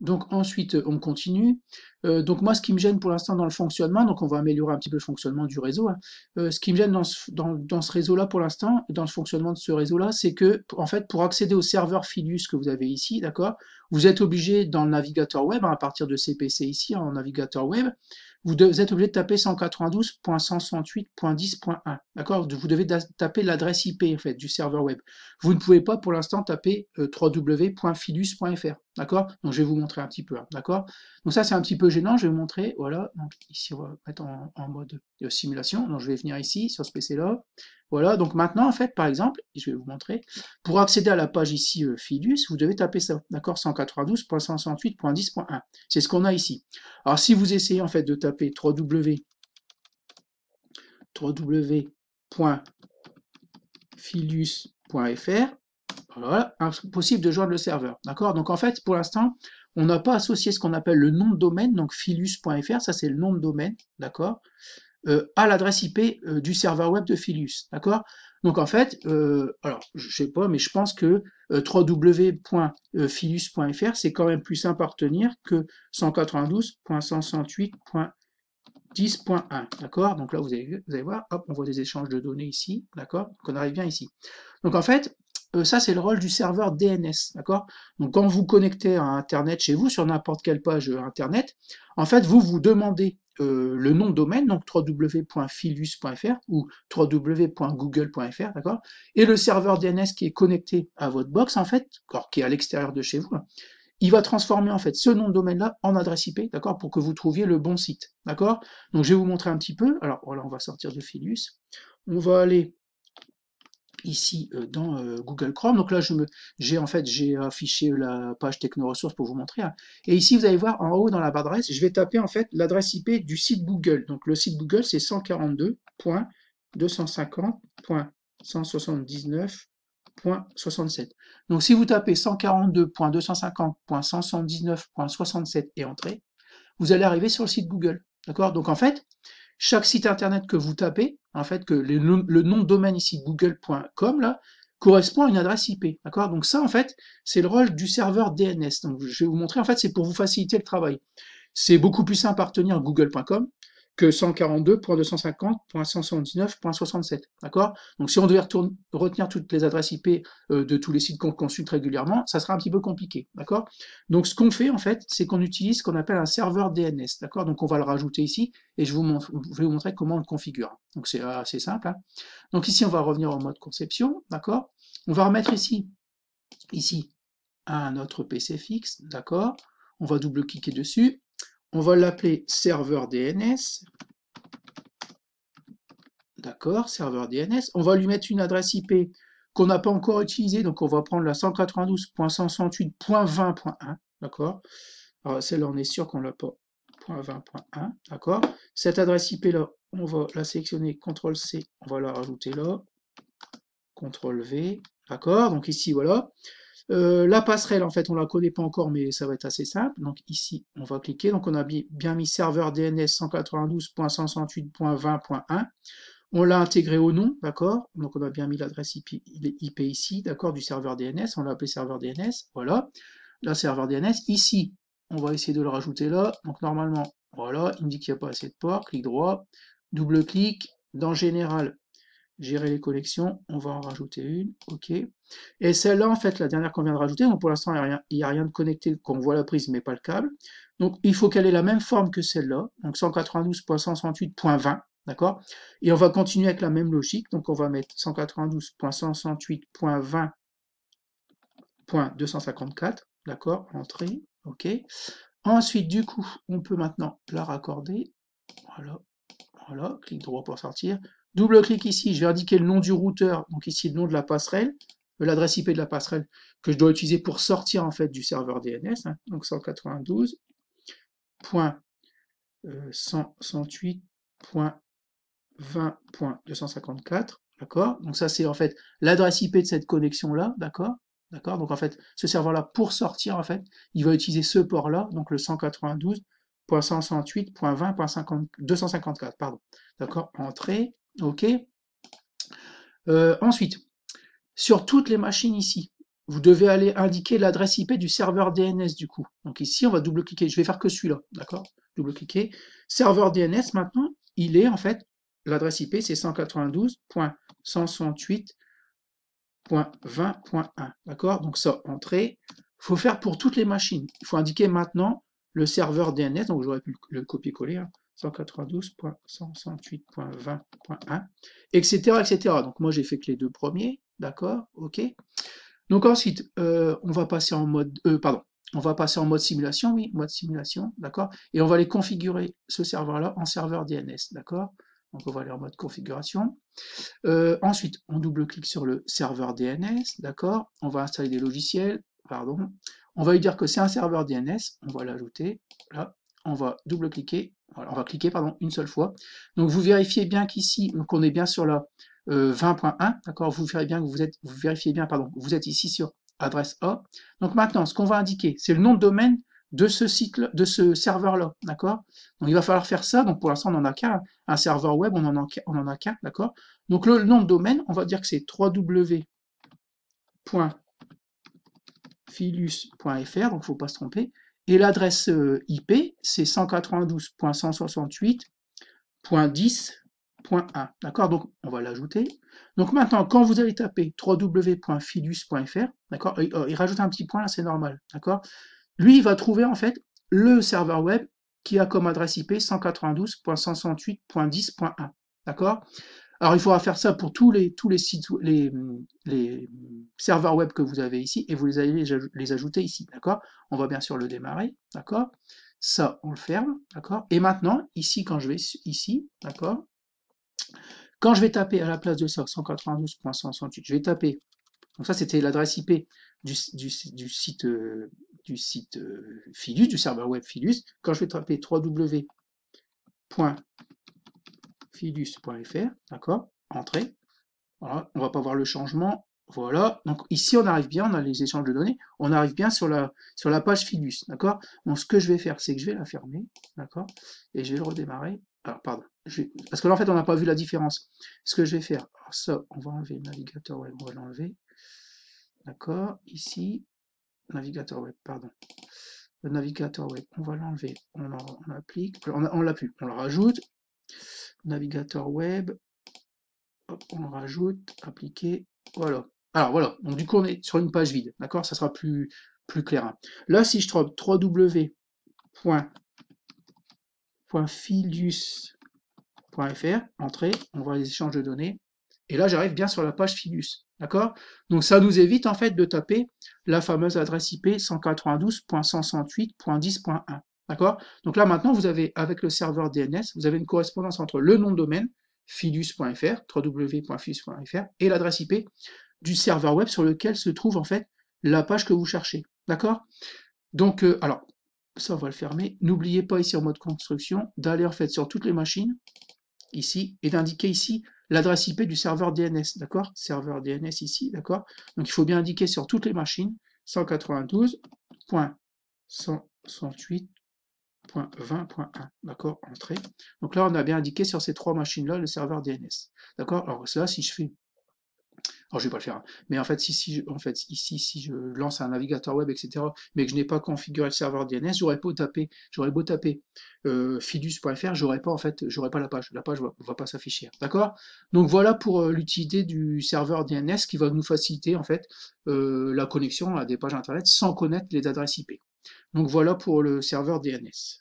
Donc ensuite, euh, on continue. Euh, donc moi, ce qui me gêne pour l'instant dans le fonctionnement, donc on va améliorer un petit peu le fonctionnement du réseau. Hein. Euh, ce qui me gêne dans ce, dans, ce réseau-là pour l'instant, dans le fonctionnement de ce réseau-là, c'est que en fait, pour accéder au serveur Fidus que vous avez ici, d'accord, vous êtes obligé dans le navigateur web, hein, à partir de CPC ici, en navigateur web, vous, êtes obligé de taper 192.168.10.1. D'accord Vous devez taper l'adresse IP en fait, du serveur web. Vous ne pouvez pas pour l'instant taper euh, www.filus.fr. D'accord Donc je vais vous montrer un petit peu. Hein, d'accord Donc ça c'est un petit peu gênant. Je vais vous montrer. Voilà. Donc ici on va mettre en, mode euh, simulation. Donc je vais venir ici sur ce PC là. Voilà, donc maintenant, en fait, par exemple, je vais vous montrer, pour accéder à la page ici euh, Filus », vous devez taper ça, d'accord, 192.168.10.1. C'est ce qu'on a ici. Alors, si vous essayez, en fait, de taper www, voilà, voilà, impossible de joindre le serveur, d'accord Donc, en fait, pour l'instant, on n'a pas associé ce qu'on appelle le nom de domaine, donc filus.fr, ça c'est le nom de domaine, d'accord euh, à l'adresse IP euh, du serveur web de Philius. D'accord Donc en fait, euh, alors je sais pas, mais je pense que www.philius.fr c'est quand même plus simple à retenir que 192.168.10.1, d'accord Donc là, vous allez, voir, hop, on voit des échanges de données ici, d'accord Donc on arrive bien ici. Donc en fait, ça c'est le rôle du serveur DNS, d'accord Donc quand vous connectez à Internet chez vous, sur n'importe quelle page Internet, en fait, vous vous demandez euh, le nom de domaine, donc www.philus.fr ou www.google.fr, d'accord Et le serveur DNS qui est connecté à votre box, en fait, qui est à l'extérieur de chez vous, il va transformer en fait ce nom de domaine-là en adresse IP, d'accord, pour que vous trouviez le bon site, d'accord Donc je vais vous montrer un petit peu. Alors voilà, on va sortir de Filus On va aller ici euh, dans euh, Google Chrome. Donc là, j'ai en fait, j'ai affiché la page technoressources pour vous montrer. Et ici, vous allez voir en haut dans la barre d'adresse, je vais taper en fait l'adresse IP du site Google. Donc le site Google, c'est 142.250.179.67. Donc si vous tapez 142.250.179.67 et entrée, vous allez arriver sur le site Google. D'accord Donc en fait, chaque site internet que vous tapez, en fait, que le, nom de domaine ici, google.com, là, correspond à une adresse IP. D'accord Donc ça, en fait, c'est le rôle du serveur DNS. Donc je vais vous montrer, en fait, c'est pour vous faciliter le travail. C'est beaucoup plus simple à retenir google.com que 142.250.179.67. D'accord Donc si on devait retenir toutes les adresses IP euh, de tous les sites qu'on consulte régulièrement, ça sera un petit peu compliqué. D'accord Donc ce qu'on fait en fait, c'est qu'on utilise ce qu'on appelle un serveur DNS. D'accord Donc on va le rajouter ici et je, vous je vais vous montrer comment on le configure. Donc c'est assez simple. Hein. Donc ici on va revenir en mode conception. D'accord On va remettre ici, ici, un autre PC fixe. D'accord On va double-cliquer dessus on va l'appeler serveur DNS. D'accord, serveur DNS. On va lui mettre une adresse IP qu'on n'a pas encore utilisée, donc on va prendre la 192.168.20.1. D'accord alors Celle-là, on est sûr qu'on l'a pas. 20.1, d'accord Cette adresse IP là, on va la sélectionner, CTRL C, on va la rajouter là, CTRL V, d'accord Donc ici, voilà. Euh, la passerelle, en fait, on la connaît pas encore, mais ça va être assez simple. Donc ici, on va cliquer. Donc on a bien mis serveur DNS 192.168.20.1. On l'a intégré au nom, d'accord Donc on a bien mis l'adresse IP, ici, d'accord, du serveur DNS. On l'a appelé serveur DNS, voilà. La serveur DNS, ici, on va essayer de le rajouter là. Donc normalement, voilà, il me dit qu'il n'y a pas assez de ports, clic droit, double-clic, dans général, gérer les collections, on va en rajouter une, ok. Et celle-là, en fait, la dernière qu'on vient de rajouter, donc pour l'instant, il n'y a, a, rien de connecté, qu'on voit la prise, mais pas le câble. Donc, il faut qu'elle ait la même forme que celle-là, donc 192.168.20, d'accord Et on va continuer avec la même logique, donc on va mettre 192.168.20.254, d'accord Entrée, ok. Ensuite, du coup, on peut maintenant la raccorder, voilà, voilà, clic droit pour sortir, Double-clic ici, je vais indiquer le nom du routeur, donc ici le nom de la passerelle, euh, l'adresse IP de la passerelle que je dois utiliser pour sortir en fait du serveur DNS, hein, donc 192.168.20.254, euh, d'accord Donc ça c'est en fait l'adresse IP de cette connexion là, d'accord D'accord Donc en fait, ce serveur-là, pour sortir, en fait, il va utiliser ce port-là, donc le 192.168.20.254, pardon. D'accord Entrée, OK euh, Ensuite, sur toutes les machines ici, vous devez aller indiquer l'adresse IP du serveur DNS du coup. Donc ici, on va double-cliquer. Je vais faire que celui-là, d'accord Double-cliquer. Serveur DNS, maintenant, il est en fait, l'adresse IP, c'est 192.168.20.1, d'accord Donc ça, entrée. Il faut faire pour toutes les machines. Il faut indiquer maintenant le serveur DNS, donc j'aurais pu le copier-coller. Hein. 192.168.20.1, etc., etc. Donc moi j'ai fait que les deux premiers, d'accord, ok. Donc ensuite, euh, on va passer en mode, euh, pardon, on va passer en mode simulation, oui, mode simulation, d'accord, et on va aller configurer ce serveur-là en serveur DNS, d'accord. Donc on va aller en mode configuration. Euh, ensuite, on double-clique sur le serveur DNS, d'accord. On va installer des logiciels, pardon. On va lui dire que c'est un serveur DNS, on va l'ajouter, là. On va double-cliquer on va cliquer pardon, une seule fois. Donc vous vérifiez bien qu'ici, qu'on est bien sur la 20.1, euh, d'accord Vous vérifiez bien que vous êtes, vous vérifiez bien, pardon, vous êtes ici sur adresse A. Donc maintenant, ce qu'on va indiquer, c'est le nom de domaine de ce cycle de ce serveur-là, d'accord Donc il va falloir faire ça. Donc pour l'instant, on n'en a qu'un, un serveur web, on n'en a, a qu'un, d'accord Donc le, nom de domaine, on va dire que c'est www.filus.fr, donc faut pas se tromper. Et l'adresse euh, IP, c'est 192.168.10.1. D'accord Donc, on va l'ajouter. Donc maintenant, quand vous allez taper www.fidus.fr, d'accord euh, il, rajoute un petit point là, c'est normal. D'accord Lui, il va trouver en fait le serveur web qui a comme adresse IP 192.168.10.1. D'accord alors il faudra faire ça pour tous les, tous les sites, les, les serveurs web que vous avez ici, et vous les allez les ajouter ici, d'accord On va bien sûr le démarrer, d'accord Ça, on le ferme, d'accord Et maintenant, ici, quand je vais ici, d'accord Quand je vais taper à la place de 192.168, je vais taper, donc ça c'était l'adresse IP du, site, du site euh, du serveur web Philus. Quand je vais taper www fidus.fr, d'accord Entrée. Voilà, on va pas voir le changement. Voilà, donc ici on arrive bien, on a les échanges de données, on arrive bien sur la, sur la page Fidus, d'accord Donc ce que je vais faire, c'est que je vais la fermer, d'accord Et je vais le redémarrer. Alors, pardon, parce que là en fait on n'a pas vu la différence. Ce que je vais faire, alors ça, on va enlever le navigateur web, on va l'enlever, d'accord Ici, navigateur web, pardon. Le navigateur web, on va l'enlever, on, l'applique, applique, on l'a pu. on le rajoute navigateur web, on rajoute, appliquer, voilà. Alors voilà, donc du coup on est sur une page vide, d'accord Ça sera plus, plus clair. Hein. Là, si je trouve www.philius.fr, entrée, on voit les échanges de données, et là j'arrive bien sur la page Philius. d'accord Donc ça nous évite en fait de taper la fameuse adresse IP 192.168.10.1. D'accord Donc là, maintenant, vous avez, avec le serveur DNS, vous avez une correspondance entre le nom de domaine, fidus.fr, www.fidus.fr, et l'adresse IP du serveur web sur lequel se trouve, en fait, la page que vous cherchez. D'accord Donc, euh, alors, ça, on va le fermer. N'oubliez pas, ici, en mode construction, d'aller, en fait, sur toutes les machines, ici, et d'indiquer ici l'adresse IP du serveur DNS, d'accord Serveur DNS ici, d'accord Donc, il faut bien indiquer sur toutes les machines 192.168 20.1. D'accord Entrée. Donc là, on a bien indiqué sur ces trois machines-là le serveur DNS. D'accord Alors cela, si je fais... Alors je vais pas le faire, hein. mais en fait, si, si, en fait, ici, si je lance un navigateur web, etc., mais que je n'ai pas configuré le serveur DNS, j'aurais beau taper, j'aurais beau taper euh, fidus.fr, j'aurais pas en fait, j'aurais pas la page, la page va, va pas s'afficher, d'accord Donc voilà pour euh, l'utilité du serveur DNS qui va nous faciliter en fait euh, la connexion à des pages internet sans connaître les adresses IP. Donc voilà pour le serveur DNS.